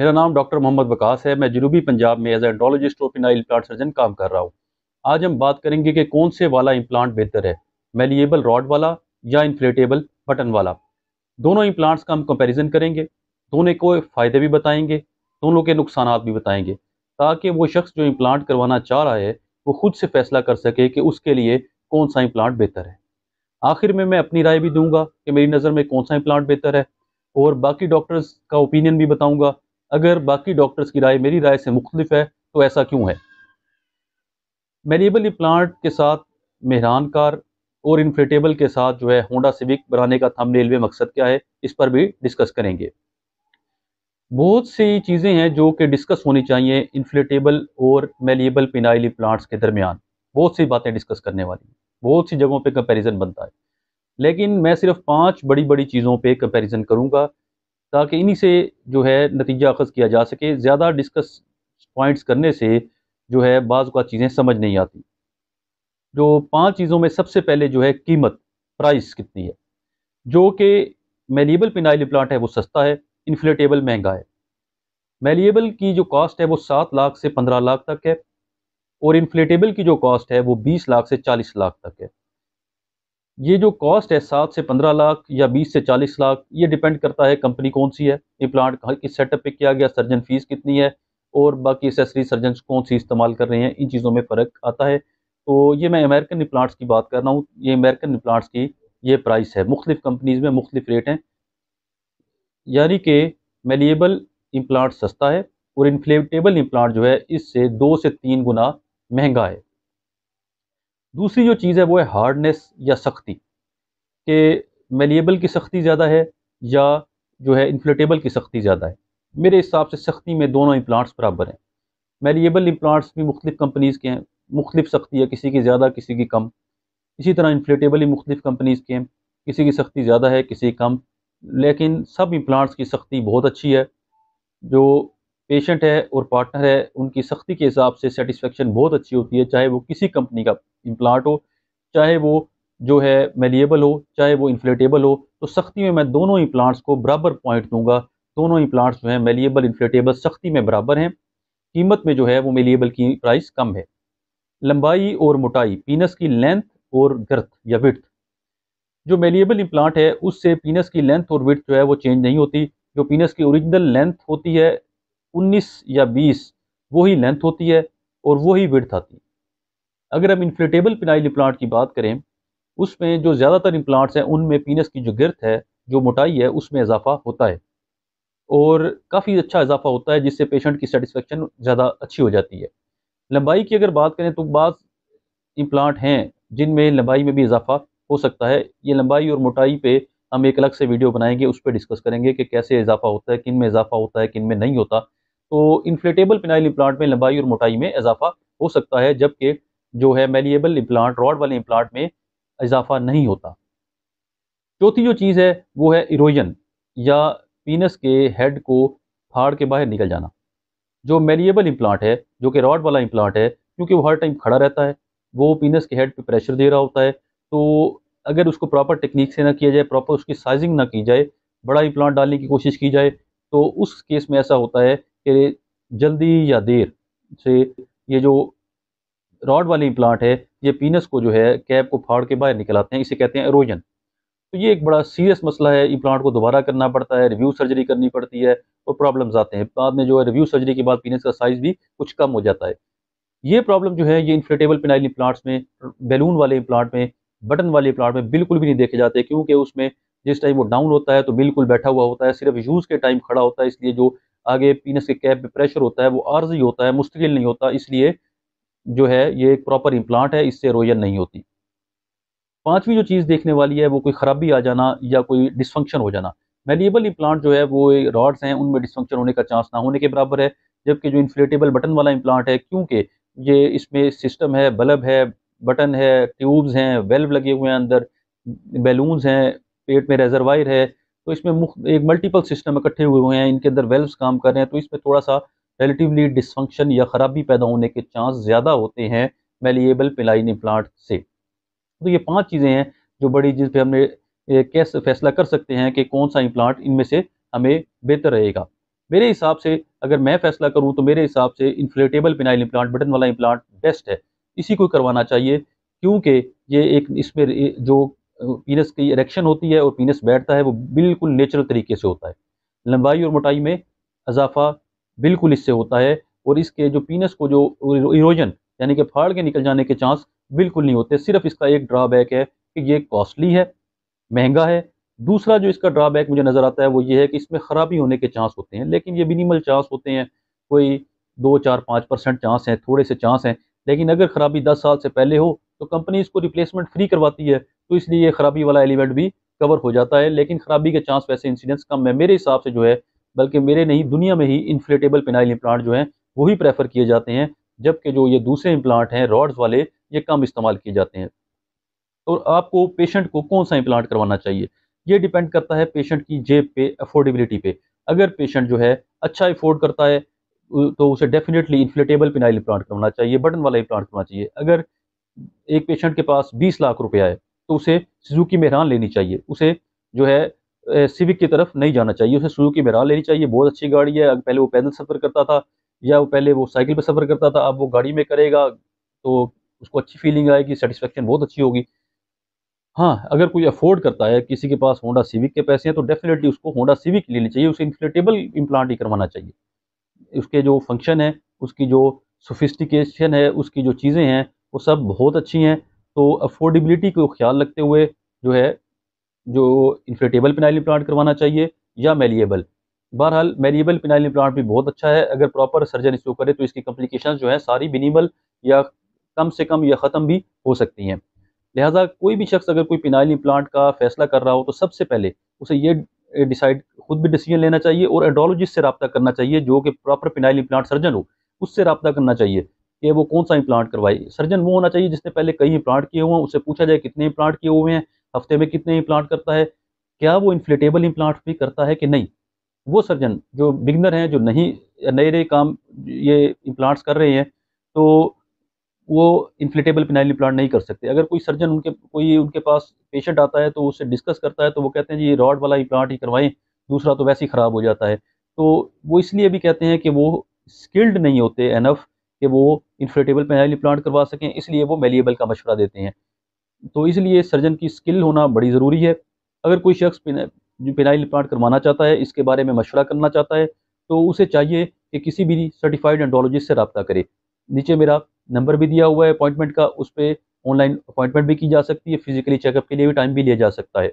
मेरा नाम डॉक्टर मोहम्मद वकास है मैं जनूबी पंजाब में as andrologist penile plant surgeon काम कर रहा हूँ आज हम बात करेंगे कि कौन से वाला इम्प्लांट बेहतर है मेलिएबल रॉड वाला या इन्फ्लेटेबल बटन वाला दोनों इम्प्लांट्स का हम कंपेरिजन करेंगे दोनों को फ़ायदे भी बताएंगे दोनों के नुकसान भी बताएंगे ताकि वो शख्स जो इम्प्लांट करवाना चाह रहा है वो खुद से फैसला कर सके कि उसके लिए कौन सा इम्प्लांट बेहतर है आखिर में मैं अपनी राय भी दूंगा कि मेरी नज़र में कौन सा इम्प्लांट बेहतर है और बाकी डॉक्टर्स का ओपिनियन भी बताऊंगा अगर बाकी डॉक्टर्स की राय मेरी राय से मुख्तलिफ है तो ऐसा क्यों है मेरीबल प्लांट के साथ मेहरान कार और इनफ्लेटेबल के साथ जो है होंडा सिविक बनाने का थम रेलवे मकसद क्या है इस पर भी डिस्कस करेंगे बहुत सी चीज़ें हैं जो कि डिस्कस होनी चाहिए इन्फ्लेटेबल और मेलिएबल पिनाइली प्लांट्स के दरमियान बहुत सी बातें डिस्कस करने वाली हैं बहुत सी जगहों पे कंपैरिजन बनता है लेकिन मैं सिर्फ पांच बड़ी बड़ी चीज़ों पे कंपैरिजन करूंगा ताकि इन्हीं से जो है नतीजा अखज़ किया जा सके ज़्यादा डिस्कस पॉइंट्स करने से जो है बाज़ का चीज़ें समझ नहीं आती जो पांच चीज़ों में सबसे पहले जो है कीमत प्राइस कितनी है जो कि मेलिएबल पिनाइल प्लांट है वो सस्ता है इन्फ्लेटेबल महंगा है मेलिएबल की जो कॉस्ट है वो सात लाख से पंद्रह लाख तक है और इन्फ्लेटेबल की जो कॉस्ट है वो बीस लाख से चालीस लाख तक है ये जो कॉस्ट है सात से पंद्रह लाख या बीस से चालीस लाख ये डिपेंड करता है कंपनी कौन सी है ये प्लांट किस सेटअप पे किया गया सर्जन फीस कितनी है और बाकी एसेसरी सर्जन कौन सी इस्तेमाल कर रहे हैं इन चीज़ों में फ़र्क आता है तो ये मैं अमेरिकन प्लांट्स की बात कर रहा हूँ ये अमेरिकन प्लांट्स की ये प्राइस है मुख्तफ कंपनीज़ में मुख्तफ रेट हैं यानी कि मेलिएबल इम्प्लांट सस्ता है और इन्फ्लेटेबल इम्प्लांट जो है इससे दो से तीन गुना महंगा है दूसरी जो चीज़ है वो है हार्डनेस या सख्ती कि मेलिएबल की सख्ती ज़्यादा है या जो है इन्फ्लेटेबल की सख्ती ज़्यादा है मेरे हिसाब से सख्ती में दोनों इम्प्लांट्स बराबर हैं मेलिएबल इम्प्लांट्स भी मुख्तलिफ कंपनीज़ के हैं मुख्तलिफ सख्ती है किसी की ज़्यादा किसी की कम इसी तरह इन्फ्लेटेबल ही मुख्तु कंपनीज़ के हैं किसी की सख्ती ज़्यादा है किसी की कम लेकिन सब इम्प्लांट्स की सख्ती बहुत अच्छी है जो पेशेंट है और पार्टनर है उनकी सख्ती के हिसाब से सेटिस्फेक्शन बहुत अच्छी होती है चाहे वो किसी कंपनी का इम्प्लांट हो चाहे वो जो है मेलिएबल हो चाहे वो इन्फ्लेटेबल हो तो सख्ती में मैं दोनों ही प्लांट्स को बराबर पॉइंट दूंगा दोनों ही प्लांट्स जो हैं मेलिएबल इन्फ्लेटेबल सख्ती में बराबर हैं कीमत में जो है वो मेलिएबल की प्राइस कम है लंबाई और मोटाई पीनस की लेंथ और गर्थ या विर्थ जो मेलिएबल इम्प्लांट है उससे पीनस की लेंथ और विर्थ जो है वो चेंज नहीं होती जो पीनस की ओरिजिनल लेंथ होती है 19 या 20 वही लेंथ होती है और वही विड्थ आती है अगर हम इन्फ्लेटेबल पिनाइल इम्प्लांट की बात करें उसमें जो ज़्यादातर इम्प्लांट्स हैं उनमें पीनस की जो गिरथ है जो मोटाई है उसमें इजाफा होता है और काफ़ी अच्छा इजाफा होता है जिससे पेशेंट की सेटिस्फेक्शन ज़्यादा अच्छी हो जाती है लंबाई की अगर बात करें तो बाद इम्प्लांट हैं जिनमें लंबाई में भी इजाफा हो सकता है ये लंबाई और मोटाई पे हम एक अलग से वीडियो बनाएंगे उस पर डिस्कस करेंगे कि कैसे इजाफा होता है किन में इजाफा होता है किन में नहीं होता तो इन्फ्लेटेबल पिनाइल इम्प्लांट में लंबाई और मोटाई में इजाफा हो सकता है जबकि जो है मेलिएबल इम्प्लांट रॉड वाले इम्प्लांट में इजाफा नहीं होता चौथी जो चीज़ है वो है इरोजन या पीनस के हेड को फाड़ के बाहर निकल जाना जो मेलिएबल इम्प्लांट है जो कि रॉड वाला इम्प्लांट है क्योंकि वो हर टाइम खड़ा रहता है वो पीनस के हेड पे प्रेशर दे रहा होता है तो अगर उसको प्रॉपर टेक्निक से ना किया जाए प्रॉपर उसकी साइजिंग ना की जाए बड़ा इम्प्लांट डालने की कोशिश की जाए तो उस केस में ऐसा होता है कि जल्दी या देर से ये जो रॉड वाली प्लांट है ये पीनस को जो है कैप को फाड़ के बाहर निकलाते हैं इसे कहते हैं एरोजन तो ये एक बड़ा सीरियस मसला है इम्प्लांट प्लांट को दोबारा करना पड़ता है रिव्यू सर्जरी करनी पड़ती है और प्रॉब्लम्स आते हैं बाद में जो है रिव्यू सर्जरी के बाद पीनस का साइज़ भी कुछ कम हो जाता है ये प्रॉब्लम जो है ये इन्फ्लेटेबल पिनाइल इम्प्लांट्स में बैलून वाले प्लांट में बटन वाले प्लांट में बिल्कुल भी नहीं देखे जाते क्योंकि उसमें जिस टाइम वो डाउन होता है तो बिल्कुल बैठा हुआ होता है सिर्फ यूज़ के टाइम खड़ा होता है इसलिए जो आगे पीनस के कैप पे प्रेशर होता है वो आर्जी होता है मुस्तकिल नहीं होता इसलिए जो है ये एक प्रॉपर इम्प्लांट है इससे रोयन नहीं होती पांचवी जो चीज़ देखने वाली है वो कोई ख़राबी आ जाना या कोई डिसफंक्शन हो जाना मेलिएबल इम्प्लांट जो है वो रॉड्स हैं उनमें डिसफंक्शन होने का चांस ना होने के बराबर है जबकि जो इन्फ्लेटेबल बटन वाला इम्प्लांट है क्योंकि ये इसमें सिस्टम है बल्ब है बटन है ट्यूब्स हैं वेल्व लगे हुए हैं अंदर बैलून्स हैं पेट में रेजरवायर है तो इसमें एक मल्टीपल सिस्टम इकट्ठे हुए हुए हैं इनके अंदर वेल्व काम कर रहे हैं तो इसमें थोड़ा सा रिलेटिवली डिसफंक्शन या ख़राबी पैदा होने के चांस ज़्यादा होते हैं मेलिएबल पिलाइन इम्प्लांट से तो ये पांच चीज़ें हैं जो बड़ी जिस पे हमने कैसे फैसला कर सकते हैं कि कौन सा इम्प्लांट इनमें से हमें बेहतर रहेगा मेरे हिसाब से अगर मैं फैसला करूं तो मेरे हिसाब से इन्फ्लेटेबल पिनाइल इम्प्लांट बटन वाला इम्प्लांट बेस्ट है इसी को करवाना चाहिए क्योंकि ये एक इसमें जो पीनस की इरेक्शन होती है और पीनस बैठता है वो बिल्कुल नेचुरल तरीके से होता है लंबाई और मोटाई में अजाफा बिल्कुल इससे होता है और इसके जो पीनस को जो इरोजन यानी कि फाड़ के निकल जाने के चांस बिल्कुल नहीं होते सिर्फ इसका एक ड्रॉबैक है कि ये कॉस्टली है महंगा है दूसरा जो इसका ड्रॉबैक मुझे नज़र आता है वो ये है कि इसमें ख़राबी होने के चांस होते हैं लेकिन ये मिनिमल चांस होते हैं कोई दो चार पाँच परसेंट चांस हैं थोड़े से चांस हैं लेकिन अगर ख़राबी दस साल से पहले हो तो कंपनी इसको रिप्लेसमेंट फ्री करवाती है तो इसलिए ये खराबी वाला एलिमेंट भी कवर हो जाता है लेकिन खराबी के चांस वैसे इंसिडेंस कम है मेरे हिसाब से जो है बल्कि मेरे नहीं दुनिया में ही इन्फ्लेटेबल पेनाइल इम्प्लांट जो हैं वही प्रेफर किए जाते हैं जबकि जो ये दूसरे इम्प्लांट हैं रॉड्स वाले ये कम इस्तेमाल किए जाते हैं और आपको पेशेंट को कौन सा इम्प्लांट करवाना चाहिए ये डिपेंड करता है पेशेंट की जेब पे अफोर्डेबिलिटी पे अगर पेशेंट जो है अच्छा अफोर्ड करता है तो उसे डेफिनेटली इन्फ्लेटेबल पिनाइल इम्प्लांट करवाना चाहिए बटन वाला इम्प्लांट करवाना चाहिए अगर एक पेशेंट के पास बीस लाख रुपया है तो उसे सुजुकी मेहरान लेनी चाहिए उसे जो है सिविक की तरफ नहीं जाना चाहिए उसे सुजुकी मेहरान लेनी चाहिए बहुत अच्छी गाड़ी है पहले वो पैदल सफ़र करता था या वो पहले वो साइकिल पर सफ़र करता था अब वो गाड़ी में करेगा तो उसको अच्छी फीलिंग आएगी सेटिस्फेक्शन बहुत अच्छी होगी हाँ अगर कोई अफोर्ड करता है किसी के पास होंडा सिविक के पैसे हैं तो डेफिनेटली उसको होंडा सिविक लेनी चाहिए उसे इन्फ्लेटेबल इम्प्लांट ही करवाना चाहिए उसके जो फंक्शन है उसकी जो सोफिस्टिकेशन है उसकी जो चीज़ें हैं वो सब बहुत अच्छी हैं तो अफोर्डेबिलिटी को ख्याल रखते हुए जो है जो इन्फ्लेटेबल पिनाइल इम्प्लांट करवाना चाहिए या मेलिएबल बहरहाल मेलिएबल पिनाइल इम्प्लांट भी बहुत अच्छा है अगर प्रॉपर सर्जन इसको करे तो इसकी कम्प्लिकेशन जो है सारी बिनीबल या कम से कम या ख़त्म भी हो सकती हैं लिहाजा कोई भी शख्स अगर कोई पिनाइल इम्प्लांट का फैसला कर रहा हो तो सबसे पहले उसे ये डिसाइड खुद भी डिसीजन लेना चाहिए और एडोलॉजिस्ट से रबता करना चाहिए जो कि प्रॉपर पिनाइल इम्प्लांट सर्जन हो उससे रबता करना चाहिए कि वो कौन सा इम्प्लांट करवाए सर्जन वो होना चाहिए जिसने पहले कई इम्प्लांट किए हुए हैं उससे पूछा जाए कितने इम्प्लांट किए हुए हैं हफ्ते में कितने इम्प्लांट करता है क्या वो इन्फ्लेटेबल इम्प्लांट भी करता है कि नहीं वो सर्जन जो बिगनर हैं जो नहीं नए नए काम ये इम्प्लांट्स कर रहे हैं तो वो इन्फ्लेटेबल पिनाइल इम्प्लांट नहीं कर सकते अगर कोई सर्जन उनके कोई उनके पास पेशेंट आता है तो उससे डिस्कस करता है तो वो कहते हैं जी ये रॉड वाला इम्प्लांट ही करवाएं दूसरा तो वैसे ही ख़राब हो जाता है तो वो इसलिए भी कहते हैं कि वो स्किल्ड नहीं होते एनफ कि वो इन्फ्लेटेबल पेनाइल प्लांट करवा सकें इसलिए वो मेलिएबल का मशवरा देते हैं तो इसलिए सर्जन की स्किल होना बड़ी ज़रूरी है अगर कोई शख्स पेनाइल प्लांट करवाना चाहता है इसके बारे में मशवरा करना चाहता है तो उसे चाहिए कि किसी भी सर्टिफाइड एंडोलॉजिस्ट से रबता करे नीचे मेरा नंबर भी दिया हुआ है अपॉइंटमेंट का उस पर ऑनलाइन अपॉइंटमेंट भी की जा सकती है फिजिकली चेकअप के लिए भी टाइम भी लिया जा सकता है